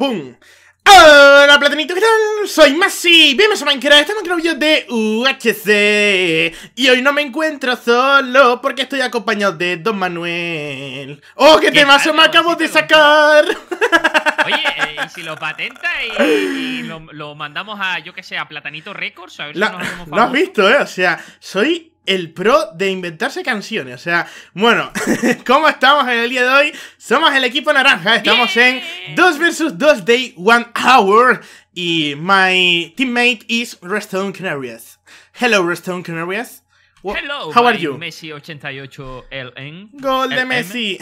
¡Bum! Hola platanito, ¿qué tal? Soy Masi, bienvenidos a Minecraft, estamos en un vídeo de UHC Y hoy no me encuentro solo porque estoy acompañado de Don Manuel ¡Oh, qué, ¿Qué ¡Se me acabo de sacar! Oye, eh, ¿y si lo patenta y, lo, mandamos a, yo que sé, a Platanito Records? A ver si nos hacemos Lo has visto, ¿eh? O sea, soy el pro de inventarse canciones. O sea, bueno, ¿cómo estamos en el día de hoy? Somos el equipo naranja, estamos en 2 vs 2 Day 1 Hour y my teammate is Redstone Canarias. Hello Redstone Canarias. Hello, how are you? Messi88LN. Gol de Messi.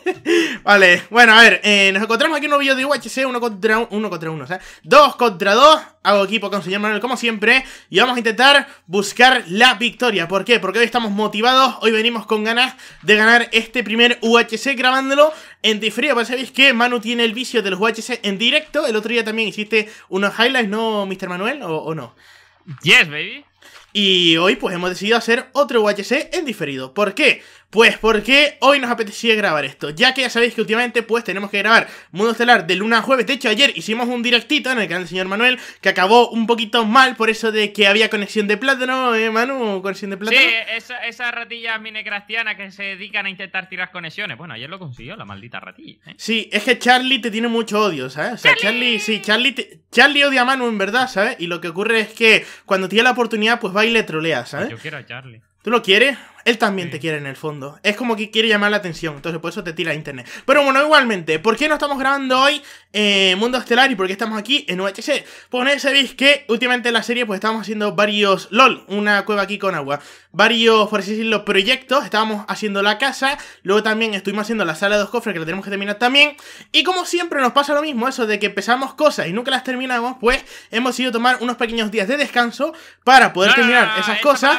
vale, bueno, a ver, eh, nos encontramos aquí en un nuevo de UHC, uno contra uno, contra uno, o sea, dos contra dos. Hago equipo con señor Manuel como siempre y vamos a intentar buscar la victoria. ¿Por qué? Porque hoy estamos motivados, hoy venimos con ganas de ganar este primer UHC grabándolo en diferido. ¿Para pues, sabéis que Manu tiene el vicio de los UHC en directo. El otro día también hiciste unos highlights, ¿no, Mr. Manuel? ¿O, o no? Yes, baby. Y hoy pues hemos decidido hacer otro UHC en diferido. ¿Por qué? Pues porque hoy nos apetecía grabar esto, ya que ya sabéis que últimamente pues tenemos que grabar Mundo Estelar de luna a jueves, de hecho ayer hicimos un directito en el canal del señor Manuel, que acabó un poquito mal por eso de que había conexión de plátano, ¿eh, Manu? ¿Conexión de plátano? Sí, esas esa ratilla crastianas que se dedican a intentar tirar conexiones, bueno, ayer lo consiguió la maldita ratilla. ¿eh? Sí, es que Charlie te tiene mucho odio, ¿sabes? O sea, Charlie, sí, Charlie, Charlie odia a Manu en verdad, ¿sabes? Y lo que ocurre es que cuando tiene la oportunidad pues va y le trolea, pues ¿sabes? Yo quiero a Charlie. ¿Tú lo quieres? Él también te quiere en el fondo. Es como que quiere llamar la atención. Entonces por eso te tira a internet. Pero bueno, igualmente, ¿por qué no estamos grabando hoy eh, Mundo Estelar y por qué estamos aquí en UHC? Pues sabéis que últimamente en la serie pues estamos haciendo varios... LOL, una cueva aquí con agua. Varios, por así decirlo, proyectos. Estábamos haciendo la casa. Luego también estuvimos haciendo la sala de dos cofres que la tenemos que terminar también. Y como siempre nos pasa lo mismo, eso de que empezamos cosas y nunca las terminamos, pues hemos ido a tomar unos pequeños días de descanso para poder terminar esas cosas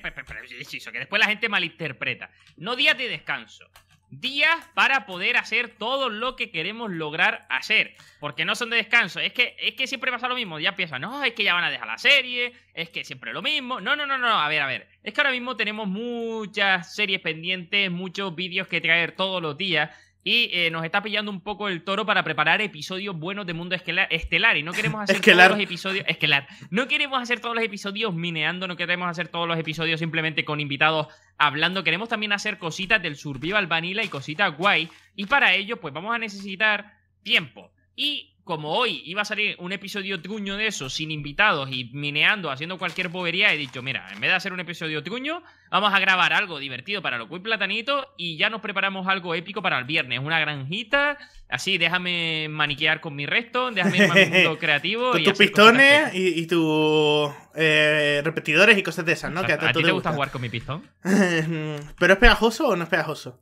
que después la gente malinterpreta. No días de descanso. Días para poder hacer todo lo que queremos lograr hacer. Porque no son de descanso. Es que, es que siempre pasa lo mismo. Ya piensan, no, es que ya van a dejar la serie. Es que siempre lo mismo. No, no, no, no. A ver, a ver. Es que ahora mismo tenemos muchas series pendientes, muchos vídeos que traer todos los días. Y eh, nos está pillando un poco el toro para preparar episodios buenos de Mundo Estelar. Y no queremos hacer todos los episodios. estelar No queremos hacer todos los episodios mineando, no queremos hacer todos los episodios simplemente con invitados hablando. Queremos también hacer cositas del Survival Vanilla y cositas guay. Y para ello, pues vamos a necesitar tiempo. Y como hoy iba a salir un episodio truño de eso, sin invitados y mineando, haciendo cualquier bobería, he dicho, mira, en vez de hacer un episodio truño, vamos a grabar algo divertido para lo que platanito y ya nos preparamos algo épico para el viernes. Una granjita, así, déjame maniquear con mi resto, déjame mi mundo creativo. Con tus pistones y, tus eh, repetidores y cosas de esas, ¿no? a, ti te, gusta jugar con mi pistón? ¿Pero es pegajoso o no es pegajoso?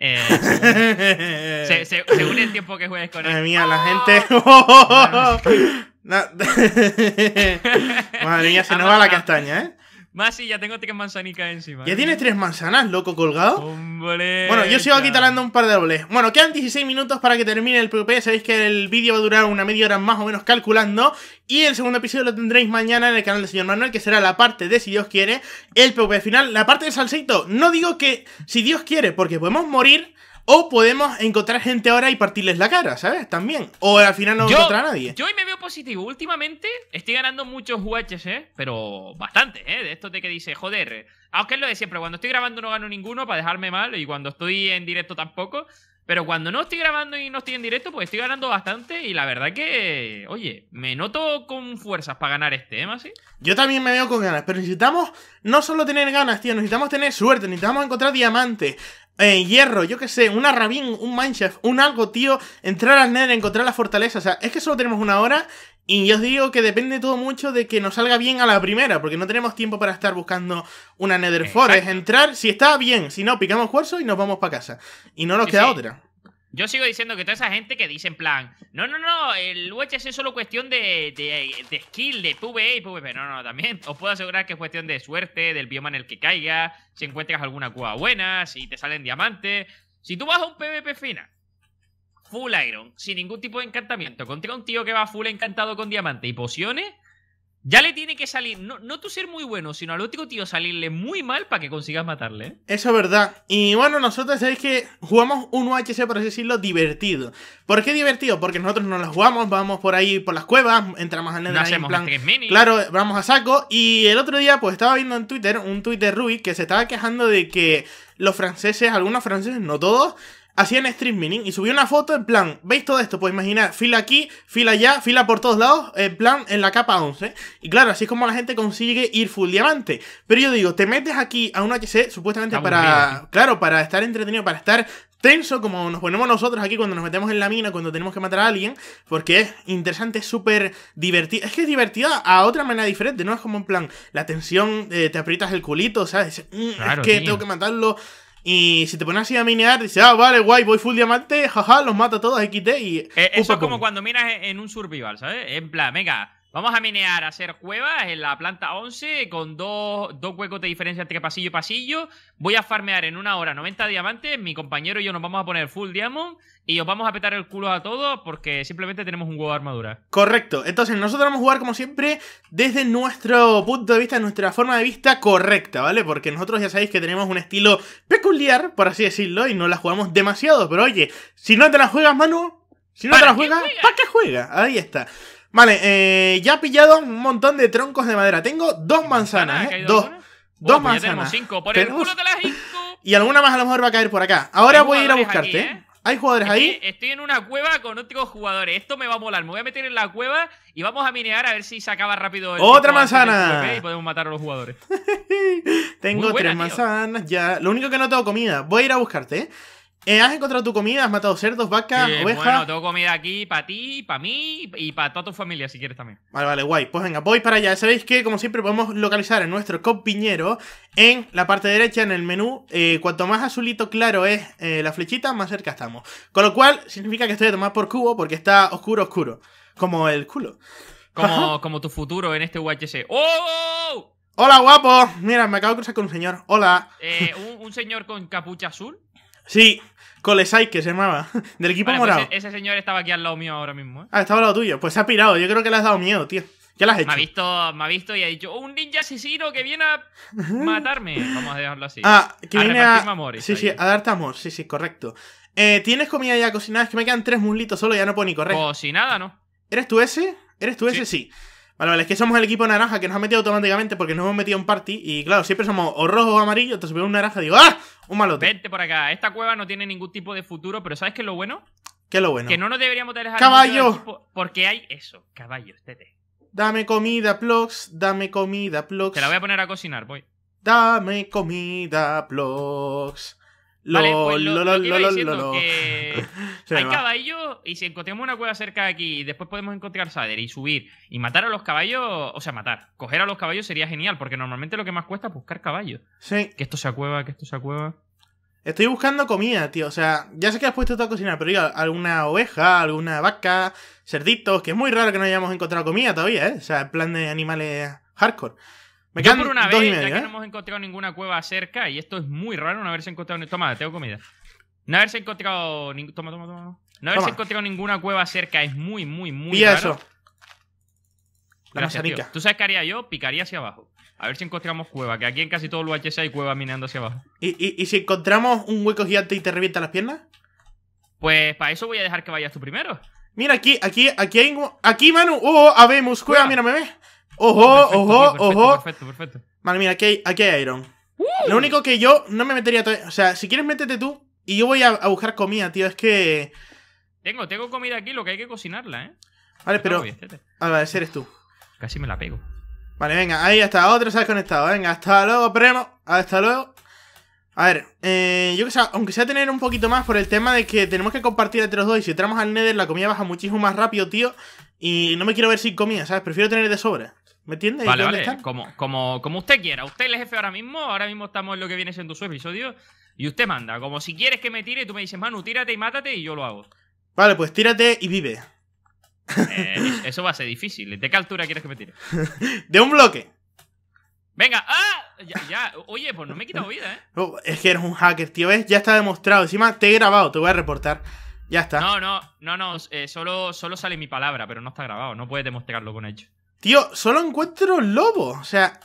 Eh, se, se, según el tiempo que juegues con él. Madre mía, la ¡Ah! gente. Madre mía, se nos va la castaña, ¿eh? Más si ya tengo tres manzanicas encima. ¿Ya tienes tres manzanas, loco, colgado? Hombre. Bueno, yo sigo aquí talando un par de dobles. Bueno, quedan 16 minutos para que termine el PvP. Sabéis que el vídeo va a durar una media hora más o menos calculando. Y el segundo episodio lo tendréis mañana en el canal del señor Manuel, que será la parte de, si Dios quiere, el PvP final. La parte de Salseito, no digo que si Dios quiere, porque podemos morir o podemos encontrar gente ahora y partirles la cara, ¿sabes? También. O al final no encontrar a nadie. Yo hoy me veo positivo. Últimamente estoy ganando muchos ¿eh? pero bastante, ¿eh? De estos de que dice, joder. Aunque es lo de siempre, cuando estoy grabando no gano ninguno para dejarme mal y cuando estoy en directo tampoco. Pero cuando no estoy grabando y no estoy en directo, pues estoy ganando bastante. Y la verdad que, oye, me noto con fuerzas para ganar este tema, ¿eh, ¿sí? Yo también me veo con ganas, pero necesitamos no solo tener ganas, tío, necesitamos tener suerte, necesitamos encontrar diamantes. Eh, hierro, yo qué sé, una rabin un mineshaft, un algo, tío, entrar al Nether, encontrar la fortaleza, o sea, es que solo tenemos una hora y yo os digo que depende todo mucho de que nos salga bien a la primera, porque no tenemos tiempo para estar buscando una Nether Forest. Entrar, si está bien, si no, picamos cuarzo y nos vamos para casa. Y no nos queda otra. Yo sigo diciendo que toda esa gente que dice en plan, no, no, no, el UHS es solo cuestión de, de, skill, de PvE y PvP. No, no, también os puedo asegurar que es cuestión de suerte, del bioma en el que caiga, si encuentras alguna cueva buena, si te salen diamantes. Si tú vas a un PvP fina full iron, sin ningún tipo de encantamiento, contra un tío que va full encantado con diamante y pociones, ya le tiene que salir, no, no tú ser muy bueno, sino al último tío salirle muy mal para que consigas matarle. ¿eh? Eso es verdad. Y bueno, nosotros sabéis que jugamos un UHC, por así decirlo, divertido. ¿Por qué divertido? Porque nosotros no lo jugamos, vamos por ahí por las cuevas, entramos en Nether. en plan, Claro, vamos a saco. Y el otro día, pues estaba viendo en Twitter un Twitter Ruby que se estaba quejando de que los franceses, algunos franceses, no todos, hacían stream mining y subió una foto en plan, ¿veis todo esto? Pues imaginar, fila aquí, fila allá, fila por todos lados, en plan, en la capa 11. Y claro, así es como la gente consigue ir full diamante. Pero yo digo, te metes aquí a un HC supuestamente para, claro, para estar entretenido, para estar tenso como nos ponemos nosotros aquí cuando nos metemos en la mina, cuando tenemos que matar a alguien, porque es interesante, es súper divertido. Es que es divertida a otra manera diferente, ¿no? Es como en plan, la tensión, eh, te aprietas el culito, ¿sabes? Mm, es que tengo que matarlo. Y si te pones así a minear, dices, ah, vale, guay, voy full diamante, jaja, los mato a todos, XT y... Eh, eso es como cuando miras en un survival, ¿sabes? En plan, venga, Vamos a minear a hacer cuevas en la planta 11 con dos, huecos de diferencia entre pasillo y pasillo. Voy a farmear en una hora 90 diamantes. Mi compañero y yo nos vamos a poner full diamond y os vamos a petar el culo a todos porque simplemente tenemos un huevo de armadura. Correcto. Entonces nosotros vamos a jugar como siempre desde nuestro punto de vista, nuestra forma de vista correcta, ¿vale? Porque nosotros ya sabéis que tenemos un estilo peculiar, por así decirlo, y no la jugamos demasiado. Pero oye, si no te la juegas, Manu, si no te la juegas, ¿para qué juegas? Ahí está. Vale, eh, ya he pillado un montón de troncos de madera. Tengo dos manzanas, ¿eh? Dos. Dos pues manzanas. Por el culo las cinco. Y alguna más a lo mejor va a caer por acá. Ahora voy a ir a buscarte. ¿eh? ¿eh? ¿Hay jugadores ahí? Estoy en una cueva con otros jugadores. Esto me va a molar. Me voy a meter en la cueva y vamos a minear a ver si se acaba rápido. El ¡Otra manzana! Y podemos matar a los jugadores. tengo tres manzanas ya. Lo único que no tengo comida. Voy a ir a buscarte, ¿eh? Eh, ¿Has encontrado tu comida? ¿Has matado cerdos, vacas, eh, ovejas? Bueno, tengo comida aquí para ti, para mí y para toda tu familia si quieres también. Vale, vale, guay. Pues venga, voy para allá. Sabéis que, como siempre, podemos localizar en nuestro copiñero en la parte derecha, en el menú. Eh, cuanto más azulito claro es la flechita, más cerca estamos. Con lo cual, significa que estoy de tomar por cubo porque está oscuro, oscuro. Como el culo. Como, como tu futuro en este UHC. ¡Oh! Hola, guapo. Mira, me acabo de cruzar con un señor. Hola. ¿Un señor con capucha azul? Sí, Colesai, que se llamaba, del equipo pues morado. ese señor estaba aquí al lado mío ahora mismo. ¿eh? Ah, estaba al lado tuyo. Pues se ha pirado. Yo creo que le has dado miedo, tío. ¿Qué las has hecho. Me ha visto, me ha visto y ha dicho, oh, un ninja asesino que viene a matarme. Vamos a dejarlo así. Ah, que viene a... Amor, sí, sí, a darte amor. Sí, sí, correcto. Eh, ¿Tienes comida ya cocinada? Es que me quedan tres muslitos solo, ya no puedo ni correr. Cocinada, ¿no? ¿Eres tú ese? ¿Eres tú ese? sí. Vale, vale, es que somos el equipo naranja que nos ha metido automáticamente porque nos hemos metido en party. Y claro, siempre somos o rojo o amarillo. Entonces veo un naranja y digo, ¡ah! Un malote. Vente por acá. Esta cueva no tiene ningún tipo de futuro, pero ¿sabes qué es lo bueno? ¿Qué es lo bueno? Que no nos deberíamos tener dejar. ¡Caballo! Porque hay eso, caballos, tete. Dame comida, Plox. Dame comida, Plox. Te la voy a poner a cocinar, voy. Dame comida, Plox vale, pues lo, lo, lo lo que hay caballos y si encontramos una cueva cerca de aquí y después podemos encontrar Sader y subir y matar a los caballos, o sea, matar, coger a los caballos sería genial, porque normalmente lo que más cuesta es buscar caballos. Sí. Que esto sea cueva, que esto sea cueva. Estoy buscando comida, tío. O sea, ya sé que has puesto todo a cocinar, pero digo, alguna oveja, alguna vaca, cerditos, que es muy raro que no hayamos encontrado comida todavía, ¿eh? O sea, en plan de animales hardcore. Ya por una vez, ya ¿eh? que no hemos encontrado ninguna cueva cerca, y esto es muy raro, no haberse encontrado... Toma, tengo comida. No haberse encontrado... Toma, toma, toma. No haberse encontrado ninguna cueva cerca es muy, muy, muy raro Y eso. La Gracias, ¿Tú sabes que haría yo? Picaría hacia abajo. A ver si encontramos cueva, que aquí en casi todos los HS hay cuevas minando hacia abajo. ¿Y, si encontramos un hueco gigante y te revienta las piernas? Pues para eso voy a dejar que vayas tú primero. Mira, aquí, aquí, aquí hay un... Aquí, Manu, oh, oh a cueva, cueva. mira, me ves. Ojo, ojo, ojo. Perfecto, perfecto. Vale, mira, aquí hay, aquí hay Iron. ¡Uh! Lo único que yo no me metería O sea, si quieres, métete tú. Y yo voy a, buscar comida, tío. Es que. Tengo, tengo comida aquí, lo que hay que cocinarla, ¿eh? Vale, pero. A ver, tú. Casi me la pego. Vale, venga, ahí hasta Otro se ha desconectado. Venga, hasta luego, primo. Hasta luego. A ver, eh, yo que aunque sea tener un poquito más por el tema de que tenemos que compartir entre los dos y si entramos al Nether la comida baja muchísimo más rápido, tío. Y no me quiero ver sin comida, ¿sabes? Prefiero tener de sobra. ¿Me entiendes? Vale, vale, como, como, como usted quiera. Usted es el jefe ahora mismo, ahora mismo estamos en lo que viene siendo su episodio, y usted manda. Como si quieres que me tire, tú me dices, Manu, tírate y mátate, y yo lo hago. Vale, pues tírate y vive. Eh, eso va a ser difícil. ¿De qué altura quieres que me tire? De un bloque. Venga, ¡ah! Ya, oye, pues no me he quitado vida, ¿eh? Oh, es que eres un hacker, tío, ¿ves? Ya está demostrado. Encima te he grabado, te voy a reportar. Ya está. No, no, no, no, eh, solo, solo sale mi palabra, pero no está grabado, no puedes demostrarlo con hecho. Tío, solo encuentro lobos. O sea,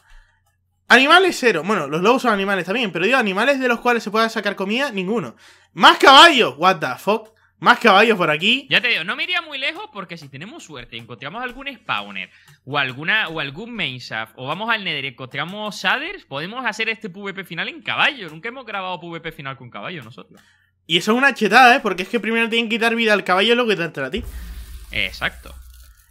animales cero. Bueno, los lobos son animales también, pero digo, animales de los cuales se pueda sacar comida, ninguno. Más caballos. What the fuck. Más caballos por aquí. Ya te digo, no me iría muy lejos porque si tenemos suerte y encontramos algún spawner o alguna o algún main o vamos al Nether y encontramos shaders, podemos hacer este PvP final en caballo. Nunca hemos grabado PvP final con caballo nosotros. Y eso es una chetada, ¿eh? Porque es que primero tienen que quitar vida al caballo y luego quitártela a ti. Exacto.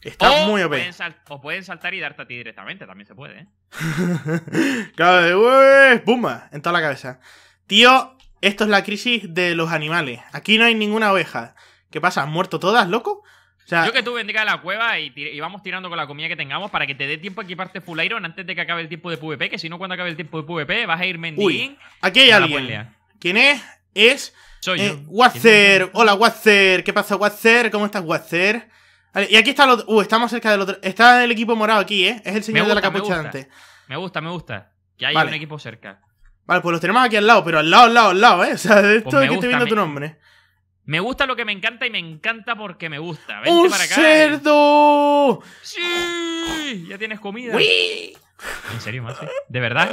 Está muy OP. Pueden o pueden saltar y darte a ti directamente, también se puede, ¿eh? claro, de puma, En toda la cabeza. Tío, esto es la crisis de los animales. Aquí no hay ninguna oveja. ¿Qué pasa? ¿Han muerto todas, loco? O Yo que tú bendiga la cueva y, vamos tirando con la comida que tengamos para que te dé tiempo a equiparte full antes de que acabe el tiempo de PvP, que si no cuando acabe el tiempo de PvP vas a ir mendigín. Aquí hay alguien. ¿Quién es? Es... Soy eh, yo. Hola, Watzer. ¿Qué pasa, Watzer? ¿Cómo estás, Watzer? y aquí está el uh, estamos cerca del otro. Está el equipo morado aquí, ¿eh? Es el señor de la capucha me gusta, Me gusta, me gusta. Que hay un equipo cerca. Vale, pues los tenemos aquí al lado, pero al lado, al lado, al lado, ¿eh? O sea, pues esto estoy viendo tu nombre. Me gusta lo que me encanta y me encanta porque me gusta. Vente cerdo! ¡Sí! Ya tienes comida. ¿En serio, ¿De verdad?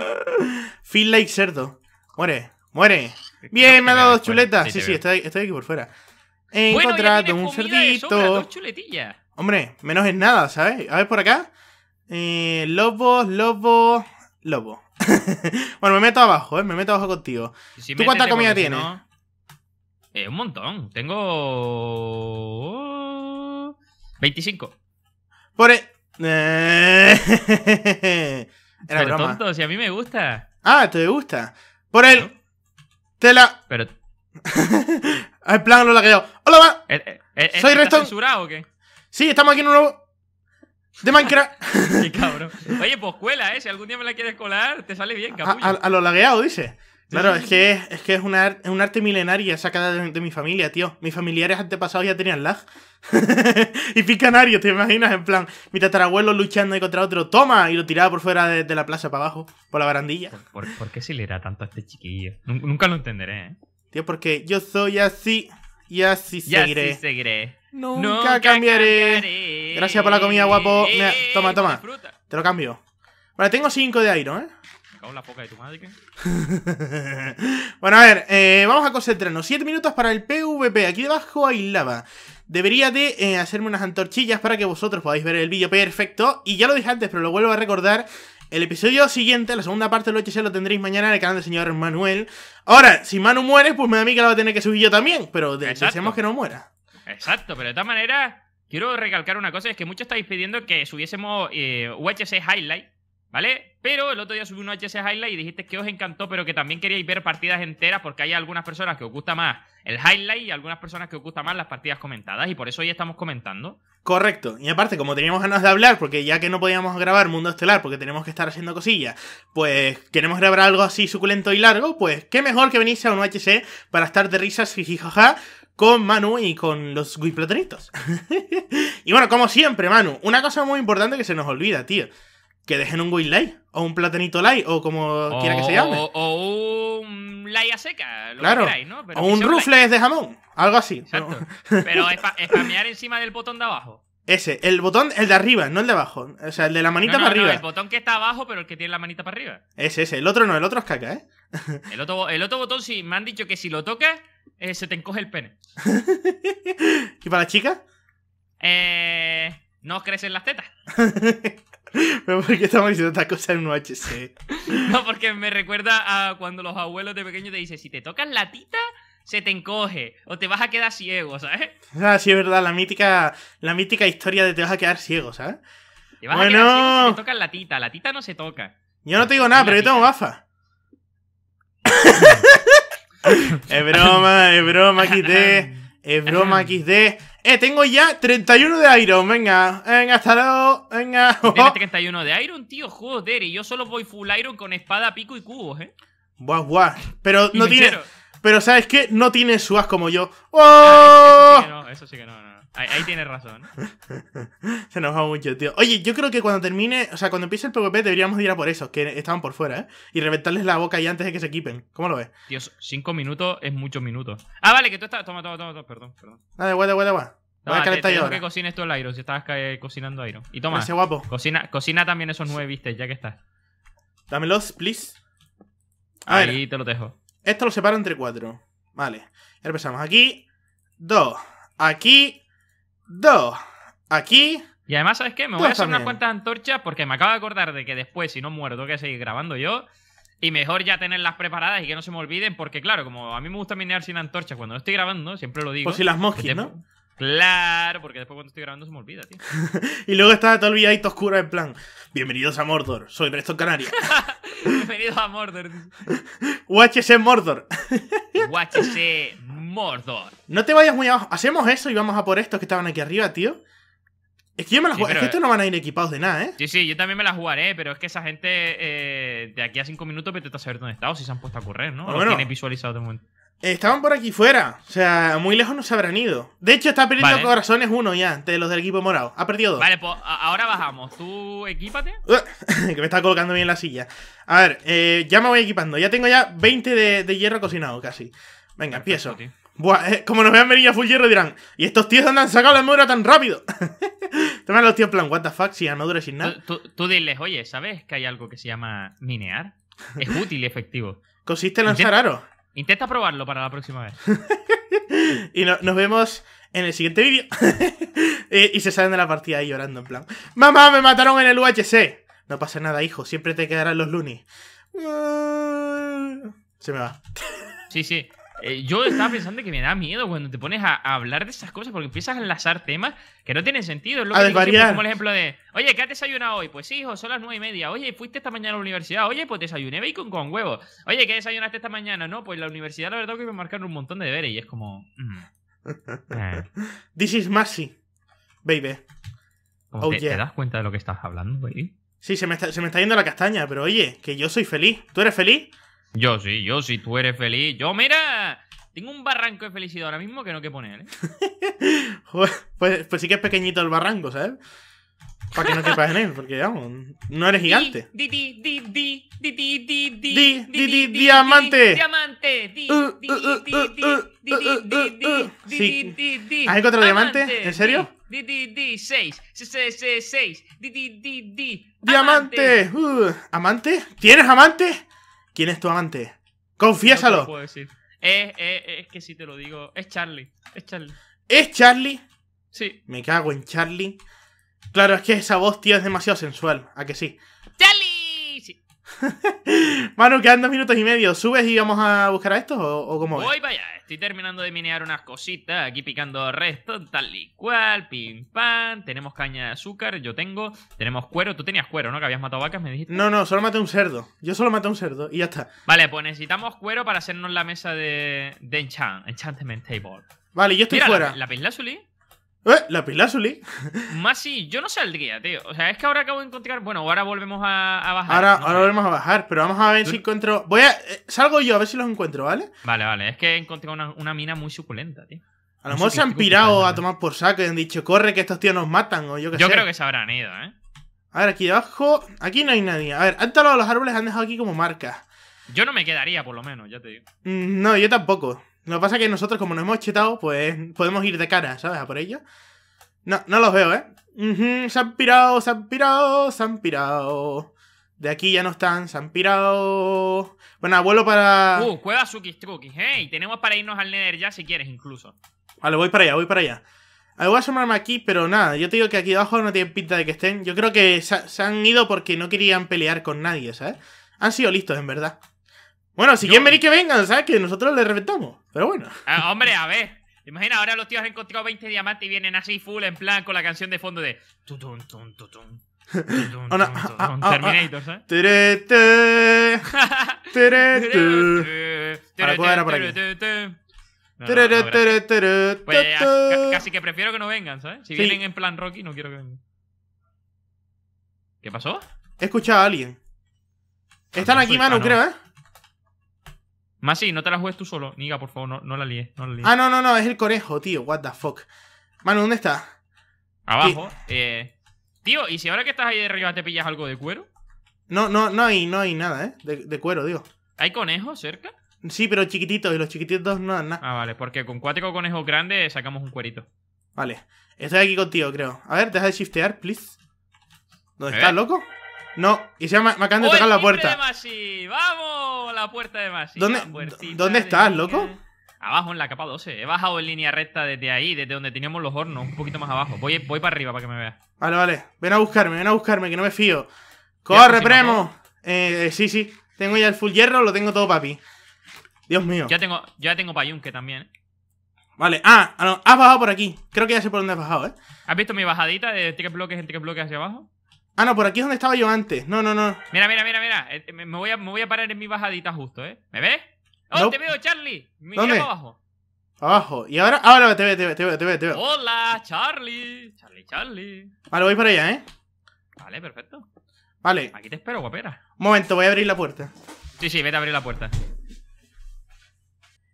Feel like cerdo. Muere, muere. Bien, me ha dado dos chuletas. Sí, sí, estoy, aquí por fuera. He un cerdito. Sobra, dos Hombre, menos es nada, ¿sabes? A ver por acá. Eh, lobos, lobo, lobo. bueno, me meto abajo, ¿eh? Me meto abajo contigo. ¿Tú cuánta comida tienes? Eh, un montón. Tengo... 25. Por... El... Pero tonto, si a mí me gusta. Ah, ¿te gusta? Por el... Te la... Pero... en plan, lo la ¡Hola, va! Eh, eh, eh, soy resto censurado o qué? Sí, estamos aquí en un nuevo. De Minecraft. qué cabrón. Oye, pues cuela, ¿eh? Si algún día me la quieres colar, te sale bien, capullo. A, lo lagueado, dice. Claro, es que es, que es, una, un arte milenaria sacada de, mi familia, tío. Mis familiares antepasados ya tenían lag. y picanarios, ¿te imaginas? En plan, mi tatarabuelo luchando contra otro, ¡toma! Y lo tiraba por fuera de, la plaza para abajo, por la barandilla. ¿Por, qué se le era tanto a este chiquillo? Nunca lo entenderé, ¿eh? Tío, porque yo soy así y así seguiré. Nunca, cambiaré. Gracias por la comida, guapo. Eh, toma, toma. Te lo cambio. Vale, tengo 5 de aire ¿eh? en la poca de tu madre. bueno, a ver, eh, vamos a concentrarnos. 7 minutos para el PvP. Aquí debajo hay lava. Debería de eh, hacerme unas antorchillas para que vosotros podáis ver el vídeo perfecto. Y ya lo dije antes, pero lo vuelvo a recordar. El episodio siguiente, la segunda parte del UHC, lo tendréis mañana en el canal del señor Manuel. Ahora, si Manu muere, pues me da a mí que la va a tener que subir yo también, pero deseamos que no muera. Exacto, pero de todas maneras, quiero recalcar una cosa, es que muchos estáis pidiendo que subiésemos eh, UHC Highlight ¿Vale? Pero el otro día subí un HS Highlight y dijiste que os encantó, pero que también queríais ver partidas enteras porque hay algunas personas que os gusta más el highlight y algunas personas que os gusta más las partidas comentadas y por eso hoy estamos comentando. Correcto. Y aparte, como teníamos ganas de hablar, porque ya que no podíamos grabar Mundo Estelar porque tenemos que estar haciendo cosillas, pues queremos grabar algo así suculento y largo, pues qué mejor que venís a un HC para estar de risas y con Manu y con los guiplateritos. y bueno, como siempre, Manu, una cosa muy importante que se nos olvida, tío que dejen un win light o un platanito light o como quiera que se llame. O, un light a seca, claro. o un rufles de jamón, algo así. Exacto. Es Pero spamear encima del botón de abajo. Ese, el botón, el de arriba, no el de abajo. O sea, el de la manita para arriba. No, el botón que está abajo, pero el que tiene la manita para arriba. Ese, ese. El otro no, el otro es caca, ¿eh? El otro, el otro botón, sí, me han dicho que si lo tocas, eh, se te encoge el pene. ¿Y para las chicas? Eh, no crecen las tetas. ¿Pero por qué estamos diciendo estas cosas en un HC? No, porque me recuerda a cuando los abuelos de pequeño te dicen, si te tocas la tita, se te encoge o te vas a quedar ciego, ¿sabes? Ah, sí, es verdad, la mítica, la mítica historia de te vas a quedar ciego, ¿sabes? Te vas bueno... a quedar ciego si te tocas la tita, la tita no se toca. Yo no te digo nada, pero yo tengo gafas. es broma, es broma, XD. Es broma, XD. Eh, tengo ya 31 de Iron, venga. Venga, hasta luego. Venga. Tienes 31 de Iron, tío, joder. Y yo solo voy full Iron con espada, pico y cubos, eh. Buah, buah. Pero no tiene. Pero sabes qué? No tiene suas como yo. ¡Oh! eso, sí que ¡Oh! no, eso sí que no. Ahí, ahí tienes razón. Se nos va mucho, tío. Oye, yo creo que cuando termine, o sea, cuando empiece el PvP deberíamos ir a por esos, que estaban por fuera, ¿eh? Y reventarles la boca ahí antes de que se equipen. ¿Cómo lo ves? Dios, cinco minutos es muchos minutos. Ah, vale, que tú estás... Toma, toma, toma, toma. perdón, perdón. Ah, Dale, guarda, de guay. que cocines tú el Airo si estabas eh, cocinando Iron. Y toma, Hace guapo. Cocina, cocina también esos nueve vistes, ya que estás. Dámelos, please. A Ahí ver. te lo dejo. Esto lo separo entre cuatro. Vale. Empezamos. Aquí, dos. Aquí, dos. Aquí. Y además, ¿sabes qué? Me voy a hacer unas cuantas antorchas porque me acabo de acordar de que después, si no muero, tengo que seguir grabando yo. Y mejor ya tenerlas preparadas y que no se me olviden, porque claro, como a mí me gusta minear sin antorchas cuando no estoy grabando, siempre lo digo. Pues si las mosquis, pues ¿no? Claro, porque después cuando estoy grabando se me olvida, tío. y luego está todo el olvidadito oscuro en plan, bienvenidos a Mordor, soy Preston Canario. bienvenidos a Mordor. UHC Mordor. UHC Mordor. No te vayas muy abajo. Hacemos eso y vamos a por estos que estaban aquí arriba, tío. Es que yo me las juego. es que estos eh, no van a ir equipados de nada, ¿eh? Sí, sí, yo también me las jugaré, pero es que esa gente eh, de aquí a 5 minutos te a saber dónde está o si se han puesto a correr, ¿no? Bueno, o lo tienen visualizado de momento. Estaban por aquí fuera. O sea, muy lejos no se habrán ido. De hecho, está perdiendo corazones uno ya, de los del equipo morado. Ha perdido dos. Vale, pues ahora bajamos. Tú equipate que me está colocando bien la silla. A ver, eh, ya me voy equipando. Ya tengo ya 20 de, hierro cocinado casi. Venga, empiezo. Eh, como nos vean venir a full hierro dirán, ¿y estos tíos dónde han sacado la armadura tan rápido? Toma los tíos en plan, what the fuck, si armadura sin nada. Tú, diles, oye, ¿sabes que hay algo que se llama minear? Es útil y efectivo. Consiste en lanzar aros. Intenta probarlo para la próxima vez. y nos vemos en el siguiente vídeo. Eh, y, se salen de la partida ahí llorando, en plan: ¡Mamá, me mataron en el UHC! No pasa nada, hijo, siempre te quedarán los loonies Se me va. Sí, sí. Eh, yo estaba pensando que me da miedo cuando te pones a, hablar de esas cosas porque empiezas a enlazar temas que no tienen sentido. Es lo que como el ejemplo de, oye, ¿qué has desayunado hoy? Pues hijo, son las nueve y media. Oye, ¿fuiste esta mañana a la universidad? Oye, pues desayuné bacon con huevo. Oye, ¿qué desayunaste esta mañana? No, pues la universidad la verdad que me marcaron un montón de deberes y es como... Mm, eh". This is Masi, baby. Oh, te, das cuenta de lo que estás hablando, baby? Sí, se me, está, se me está yendo la castaña, pero oye, que yo soy feliz. ¿Tú eres feliz? Yo sí, yo sí, tú eres feliz. Yo, mira, tengo un barranco de felicidad ahora mismo que no que poner, ¿eh? pues, sí que es pequeñito el barranco, ¿sabes? Para que no te en él, porque vamos, no eres gigante. Di, di, di, di, di, di, di, di, di, di, diamante. Diamante. Di, di, di, di, di, ¿Has encontrado diamante? ¿En serio? Di, di, di, seis. Seis, seis, Di, di, di, di. Diamante. ¿Amante? ¿Tienes amante? ¿Quién es tu amante? ¡Confiésalo! decir. Es, que si te lo digo, es Charlie. Es Charlie. ¿Es Charlie? Sí. Me cago en Charlie. Claro, es que esa voz, tío, es demasiado sensual. ¿A que sí? Manu, quedan dos minutos y medio. ¿Subes y vamos a buscar a estos o, cómo Voy, vaya. Estoy terminando de minear unas cositas. Aquí picando restos, tal y cual. Pim, pam. Tenemos caña de azúcar. Yo tengo. Tenemos cuero. Tú tenías cuero, ¿no? Que habías matado vacas, me dijiste. No, no. Solo maté un cerdo. Yo solo maté un cerdo y ya está. Vale, pues necesitamos cuero para hacernos la mesa de, Enchantment Table. Vale, yo estoy fuera. La, la ¿Eh? ¿La Más si yo no saldría, tío. O sea, es que ahora acabo de encontrar. Bueno, ahora volvemos a, bajar. Ahora, volvemos a bajar, pero vamos a ver si encuentro. Voy a. Eh, salgo yo a ver si los encuentro, ¿vale? Vale, vale. Es que encontré una, una mina muy suculenta, tío. A lo mejor se han pirado a tomar por saco y han dicho, corre que estos tíos nos matan, o yo qué sé. Yo creo que se habrán ido, ¿eh? A ver, aquí abajo Aquí no hay nadie. A ver, han talado los árboles, han dejado aquí como marcas. Yo no me quedaría, por lo menos, ya te digo. Mm, no, yo tampoco. Lo que pasa es que nosotros, como nos hemos chetado, pues podemos ir de cara, ¿sabes? A por ello. No, no los veo, ¿eh? se han pirado, se han pirado, se han pirado. De aquí ya no están, se han pirado. Bueno, abuelo para. Uh, juega Suki Truki, ¿eh? tenemos para irnos al Nether ya si quieres, incluso. Vale, voy para allá, voy para allá. A ver, voy a asomarme aquí, pero nada, yo te digo que aquí abajo no tienen pinta de que estén. Yo creo que se han ido porque no querían pelear con nadie, ¿sabes? Han sido listos, en verdad. Bueno, si quieren venir que vengan, ¿sabes? Que nosotros les reventamos. Pero bueno. Ah, hombre, a ver. Imagina, ahora los tíos han encontrado 20 diamantes y vienen así full en plan con la canción de fondo de... Tutum tutun, Terminator, ¿sabes? Pues casi que prefiero que no vengan, ¿sabes? Si vienen en plan Rocky, no quiero que vengan. ¿Qué pasó? He escuchado a alguien. Ah, Están aquí, mano, ah, creo, ¿eh? Más sí, no te la juegues tú solo. Niga, por favor, no, la líes, no la Ah, no, no, no, es el conejo, tío. What the fuck. Manu, ¿dónde está? Abajo. Eh, tío, ¿y si ahora que estás ahí de arriba te pillas algo de cuero? No, no, no hay, no hay nada, ¿eh? De, cuero, digo. ¿Hay conejos cerca? Sí, pero chiquititos, y los chiquititos no dan nada. Ah, vale, porque con cuatro conejos grandes sacamos un cuerito. Vale. Estoy aquí contigo, creo. A ver, deja de shiftear, please. ¿Dónde estás, loco? No, y se me, acaban de tocar la puerta. De ¡Vamos! La puerta de Masi. ¿Dónde, estás, loco? Abajo en la capa 12. He bajado en línea recta desde ahí, desde donde teníamos los hornos, un poquito más abajo. Voy, voy para arriba para que me veas. Vale, vale. Ven a buscarme, ven a buscarme, que no me fío. ¡Corre, Premo! Eh, sí, sí. Tengo ya el full hierro, lo tengo todo, papi. Dios mío. Ya tengo, ya tengo payunque también. ¿eh? Vale, ah, ah, no, has bajado por aquí. Creo que ya sé por dónde has bajado, ¿eh? ¿Has visto mi bajadita de tres bloques en tres bloques hacia abajo? Ah, no, por aquí es donde estaba yo antes. No, no, no. Mira, mira, mira, mira. Eh, eh, me voy a, me voy a parar en mi bajadita justo, ¿eh? ¿Me ves? ¡Oh, te veo, Charlie! Mira ¿Dónde? abajo. Abajo. Y ahora, ahora te veo, te veo, te veo, te veo. Hola, Charlie. Charlie, Charlie. Vale, voy para allá, ¿eh? Vale, perfecto. Vale. Aquí te espero, guapera. Un momento, voy a abrir la puerta. Sí, sí, vete a abrir la puerta.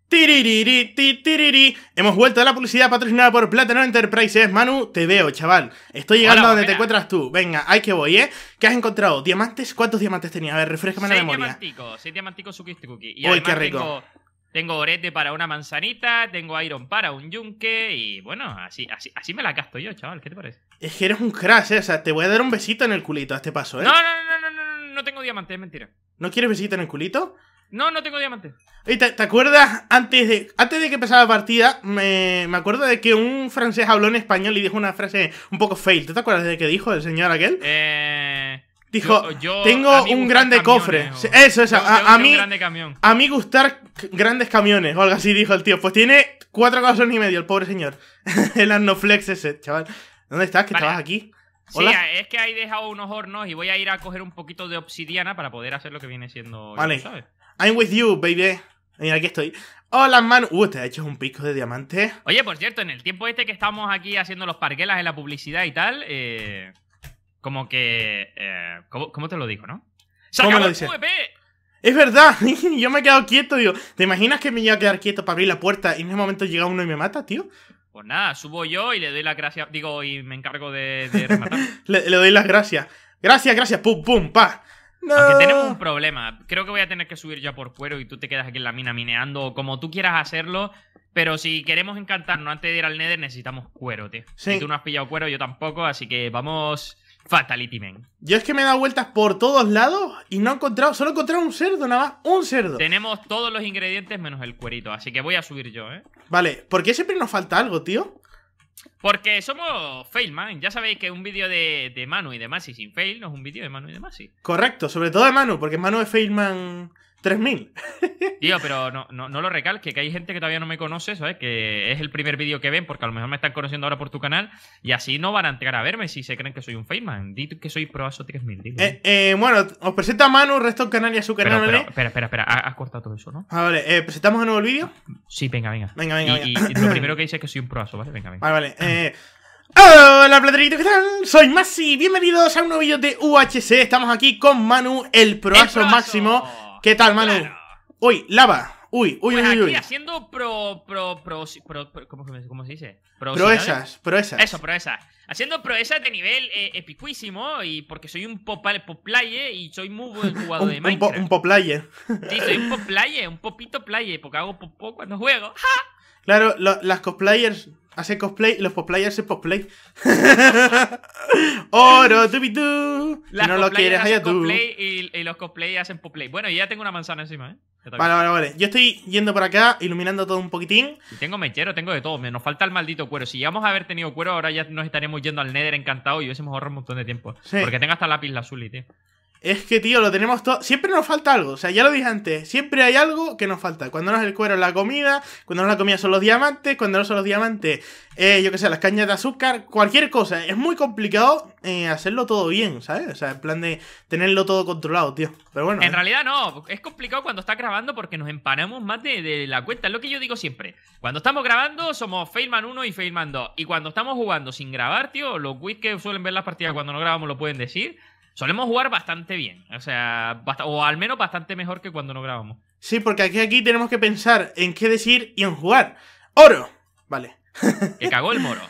Tiririri, tiririri. Hemos vuelto a la publicidad patrocinada por Platinum Enterprises. Manu, te veo, chaval. Estoy llegando a donde te encuentras tú. Venga, ahí que voy, ¿eh? ¿Qué has encontrado? ¿Diamantes? ¿Cuántos diamantes tenía? A ver, refrescame la memoria. seis diamanticos, seis Y Uy, qué rico. Tengo, tengo, orete para una manzanita, tengo iron para un yunque y bueno, así, así, así me la gasto yo, chaval. ¿Qué te parece? Es que eres un crash, ¿eh? O sea, te voy a dar un besito en el culito a este paso, ¿eh? No, no, no, no, no, no, no tengo diamantes, es mentira. ¿No quieres besito en el culito? No, no tengo diamante. te, acuerdas antes de, antes de que empezara la partida? Me, acuerdo de que un francés habló en español y dijo una frase un poco fail. ¿Tú te acuerdas de qué dijo el señor aquel? Eh. Dijo, yo, tengo un grande cofre. Eso, eso. a, mí, a mí gustar grandes camiones o algo así, dijo el tío. Pues tiene cuatro casas y medio, el pobre señor. el Arnoflex ese, chaval. ¿Dónde estás? ¿Que estabas aquí? Sí, es que ahí he dejado unos hornos y voy a ir a coger un poquito de obsidiana para poder hacer lo que viene siendo. Vale. I'm with you, baby. Mira, aquí estoy. Hola, man. Uh, te ha hecho un pico de diamante. Oye, por cierto, en el tiempo este que estamos aquí haciendo los parguelas en la publicidad y tal, eh, como que. Eh, ¿cómo, te lo digo, no? lo El Es verdad, yo me he quedado quieto, digo. ¿Te imaginas que me iba a quedar quieto para abrir la puerta y en ese momento llega uno y me mata, tío? Pues nada, subo yo y le doy las gracias. Digo, y me encargo de, rematar. le, doy las gracias. Gracias, gracias, pum, pum, pa. Aunque tenemos un problema. Creo que voy a tener que subir ya por cuero y tú te quedas aquí en la mina mineando o como tú quieras hacerlo. Pero si queremos encantarnos antes de ir al Nether, necesitamos cuero, tío. Sí. Y tú no has pillado cuero, yo tampoco, así que vamos. Fatality men. Yo es que me he dado vueltas por todos lados y no he encontrado, solo he encontrado un cerdo, nada más, un cerdo. Tenemos todos los ingredientes menos el cuerito, así que voy a subir yo, ¿eh? Vale, ¿por qué siempre nos falta algo, tío? Porque somos Failman. Ya sabéis que un vídeo de, de, Manu y de Masi sin Fail no es un vídeo de Manu y de Masi. Correcto, sobre todo de Manu, porque Manu es Failman 3000. Tío, pero no, no, no, lo recalques que hay gente que todavía no me conoce, ¿sabes? Que es el primer vídeo que ven, porque a lo mejor me están conociendo ahora por tu canal, y así no van a entrar a verme si se creen que soy un Feynman Di que soy Proaso 3000. Eh, eh, bueno, os presento a Manu, resto del canal y a su canal. Pero, espera, espera, espera, has cortado todo eso, ¿no? Ah, vale, eh, ¿presentamos a nuevo el vídeo? Sí, venga, venga. Venga, venga. Y, lo primero que dice es que soy un Proaso, ¿vale? Venga, venga. Vale, vale. Eh. Hola plateritos, ¿qué tal? Soy Masi, bienvenidos a un nuevo vídeo de UHC Estamos aquí con Manu, el proazo máximo ¿Qué tal, Manu? Uy, lava. Uy, uy, pues uy, uy. haciendo pro, pro, pro, pro, ¿cómo, se dice? Proesas, proesas. Eso, proesas. Haciendo proesas de nivel eh, epicuísimo y porque soy un pop, pop player y soy muy buen jugador de Minecraft. Un, pop player. sí, soy un pop player, un popito player, porque hago popo cuando juego. ¡Ja! Claro, las cosplayers Hace cosplay y los players hacen cosplay. Oro, dubidu. Si no lo quieres, allá tú. Y, los cosplay hacen cosplay Bueno, ya tengo una manzana encima, ¿eh? Vale, vale, vale. Yo estoy yendo por acá, iluminando todo un poquitín. Y tengo mechero, tengo de todo. Nos falta el maldito cuero. Si íbamos a haber tenido cuero, ahora ya nos estaríamos yendo al Nether encantado y hubiésemos ahorrado un montón de tiempo. Porque tengo hasta lápiz y tío. Es que, tío, lo tenemos todo. Siempre nos falta algo. O sea, ya lo dije antes. Siempre hay algo que nos falta. Cuando no es el cuero, la comida. Cuando no es la comida, son los diamantes. Cuando no son los diamantes, eh, yo qué sé, las cañas de azúcar. Cualquier cosa. Es muy complicado eh, hacerlo todo bien, ¿sabes? O sea, en plan de tenerlo todo controlado, tío. Pero bueno. En eh. realidad no. Es complicado cuando está grabando porque nos empanamos más de, la cuenta. Es lo que yo digo siempre. Cuando estamos grabando, somos Failman 1 y Failman 2. Y cuando estamos jugando sin grabar, tío, los quiz que suelen ver las partidas cuando no grabamos lo pueden decir solemos jugar bastante bien. O sea, o al menos bastante mejor que cuando no grabamos. Sí, porque aquí, aquí tenemos que pensar en qué decir y en jugar. ¡Oro! Vale. Que cagó el moro.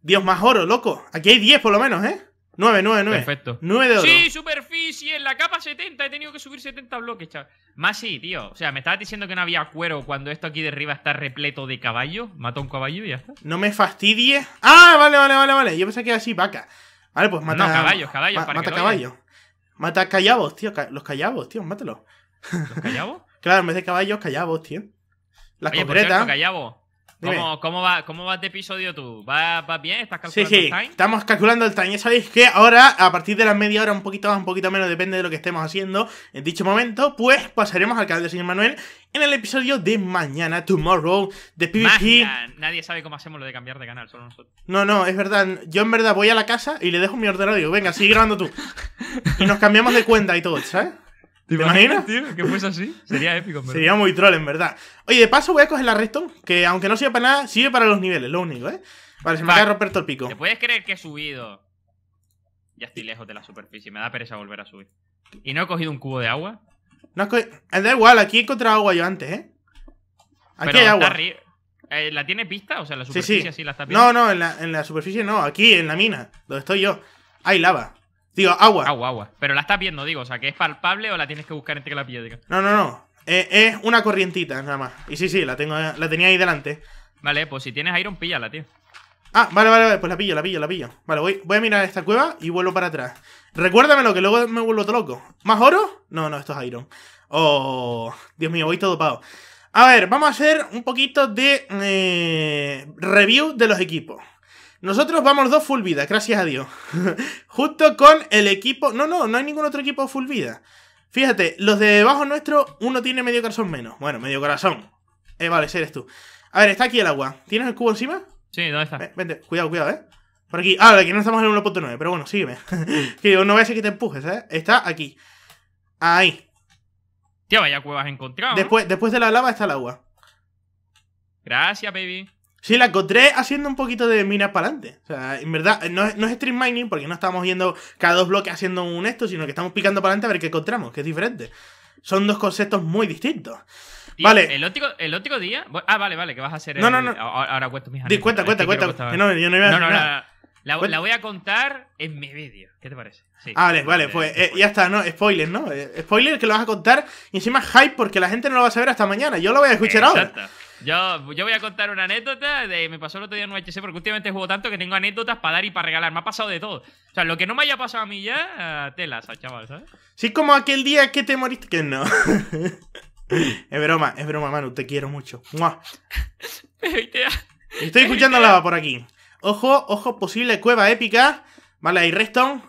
Dios, más oro, loco. Aquí hay 10 por lo menos, ¿eh? 9, 9, 9. Perfecto. 9 de oro. Sí, superficie, en la capa 70 he tenido que subir 70 bloques, chaval. Más sí, tío. O sea, me estabas diciendo que no había cuero cuando esto aquí de arriba está repleto de caballos. Mata un caballo y ya está. No me fastidies. Ah, vale, vale, vale, vale. Yo pensé que era así, vaca. Vale, pues mata. No, caballos, caballos. mata caballos. Mata callabos, tío. Los callabos, tío, Mátelos. ¿Los callabos? claro, en vez de caballos, callabos, tío. Las copretas. ¿Cómo, va, ¿Cómo vas de este episodio tú? ¿Vas, va bien? ¿Estás calculando sí, sí. Estamos calculando el time. Ya sabéis que ahora, a partir de las media hora, un poquito más, un poquito menos, depende de lo que estemos haciendo en dicho momento, pues pasaremos al canal del señor Manuel en el episodio de mañana, Tomorrow, de PvP. Nadie sabe cómo hacemos lo de cambiar de canal, solo nosotros. No, no, es verdad. Yo en verdad voy a la casa y le dejo mi ordenador digo, venga, sigue grabando tú. y nos cambiamos de cuenta y todo, ¿sabes? ¿Te, imaginas, Que fuese así. Sería épico, en Sería muy troll, en verdad. Oye, de paso voy a coger la Redstone, que aunque no sirve para nada, sirve para los niveles, lo único, ¿eh? Vale, se me va a romper todo el pico. ¿Te puedes creer que he subido? Ya estoy lejos de la superficie, me da pereza volver a subir. ¿Y no he cogido un cubo de agua? No has cogido... Eh, da igual, aquí he encontrado agua yo antes, ¿eh? Aquí hay agua. Eh, ¿La tienes vista? O sea, la superficie sí, sí la está viendo. No, no, en la, en la superficie no, aquí, en la mina, donde estoy yo. Hay lava. Digo, agua. Agua, agua. Pero la estás viendo, digo. O sea, que es palpable o la tienes que buscar entre la piedra. No, no, no. Eh, es una corrientita, nada más. Y sí, sí, la, tengo, eh, la tenía ahí delante. Vale, pues si tienes Iron, píllala, tío. Ah, vale, vale, vale, pues la pillo, la pillo, la pillo. Vale, voy, voy a mirar esta cueva y vuelvo para atrás. Recuérdamelo, que luego me vuelvo todo loco. ¿Más oro? No, no, esto es Iron. Oh, Dios mío, voy todo pao. A ver, vamos a hacer un poquito de eh, review de los equipos. Nosotros vamos dos full vida, gracias a Dios. Justo con el equipo... No, no, no hay ningún otro equipo full vida. Fíjate, los de debajo nuestro, uno tiene medio corazón menos. Bueno, medio corazón. Eh, vale, eres tú. A ver, está aquí el agua. ¿Tienes el cubo encima? Sí, ¿dónde está? vente, cuidado, cuidado, ¿eh? Por aquí. Ah, aquí no estamos en el 1.9, pero bueno, sígueme. que yo no voy a que te empujes, ¿eh? Está aquí. Ahí. Tío, vaya cuevas encontrado. Después, después de la lava está el agua. Gracias, baby. Sí, la encontré haciendo un poquito de minas para adelante. O sea, en verdad, no es, stream mining porque no estamos viendo cada dos bloques haciendo un esto, sino que estamos picando para adelante a ver qué encontramos, que es diferente. Son dos conceptos muy distintos. vale. El óptico, el día. Ah, vale, vale, que vas a hacer. No, no, no. Ahora cuento mis Cuenta, cuenta, cuenta. No, yo no iba a no, no, La, voy a contar en mi vídeo. ¿Qué te parece? Sí. Ah, vale, vale, pues ya está, ¿no? Spoiler, ¿no? Eh, spoiler que lo vas a contar y encima hype porque la gente no lo va a saber hasta mañana. Yo lo voy a escuchar ahora. Exacto. Yo, voy a contar una anécdota. De, me pasó el otro día en HC porque últimamente juego tanto que tengo anécdotas para dar y para regalar. Me ha pasado de todo. O sea, lo que no me haya pasado a mí ya, ah, telas, chaval, ¿sabes? Sí, como aquel día que te moriste. Que no. es broma, es broma, Manu. Te quiero mucho. Estoy escuchando lava por aquí. Ojo, ojo, posible cueva épica. Vale, ahí reston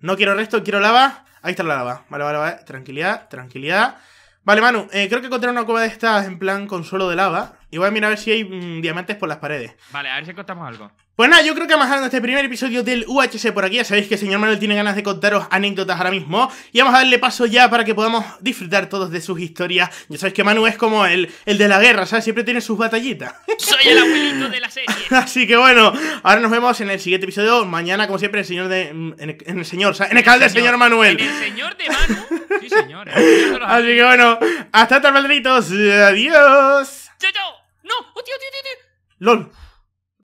No quiero resto, quiero lava. Ahí está la lava. Vale, vale, vale. Tranquilidad, tranquilidad. Vale, mano. Eh, creo que encontrar una cueva de estas en plan con suelo de lava. Y voy a mirar a ver si hay mm, diamantes por las paredes. Vale, a ver si contamos algo. Pues nada, yo creo que vamos a este primer episodio del UHC por aquí. Ya sabéis que el señor Manuel tiene ganas de contaros anécdotas ahora mismo. Y vamos a darle paso ya para que podamos disfrutar todos de sus historias. Ya sabéis que Manu es como el, de la guerra, ¿sabes? Siempre tiene sus batallitas. Soy el abuelito de la serie. Así que bueno, ahora nos vemos en el siguiente episodio. Mañana, como siempre, el señor de. Mm, en el, señor, En el canal del señor, Manuel. el señor de Manu. Sí, señor. Así que bueno, hasta tan malditos. Adiós. Chao, chao. ¡No! ¡Oh, tío, tío, tío! tío! ¡Lol!